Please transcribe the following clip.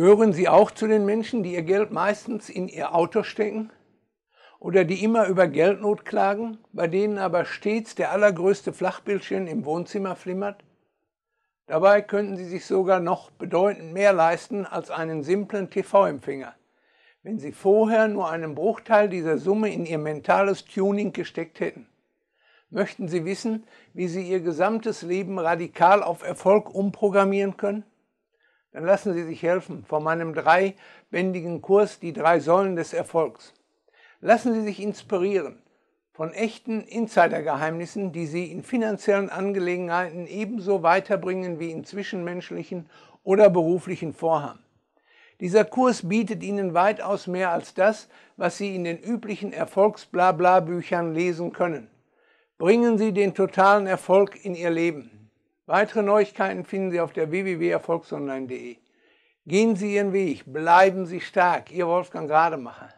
Gehören Sie auch zu den Menschen, die ihr Geld meistens in ihr Auto stecken? Oder die immer über Geldnot klagen, bei denen aber stets der allergrößte Flachbildschirm im Wohnzimmer flimmert? Dabei könnten Sie sich sogar noch bedeutend mehr leisten als einen simplen TV-Empfänger, wenn Sie vorher nur einen Bruchteil dieser Summe in Ihr mentales Tuning gesteckt hätten. Möchten Sie wissen, wie Sie Ihr gesamtes Leben radikal auf Erfolg umprogrammieren können? Dann lassen Sie sich helfen von meinem dreibändigen Kurs Die drei Säulen des Erfolgs. Lassen Sie sich inspirieren von echten Insidergeheimnissen, die Sie in finanziellen Angelegenheiten ebenso weiterbringen wie in zwischenmenschlichen oder beruflichen Vorhaben. Dieser Kurs bietet Ihnen weitaus mehr als das, was Sie in den üblichen Erfolgsblabla-Büchern lesen können. Bringen Sie den totalen Erfolg in Ihr Leben. Weitere Neuigkeiten finden Sie auf der www.erfolgsonline.de. Gehen Sie Ihren Weg, bleiben Sie stark, Ihr Wolfgang Rademacher.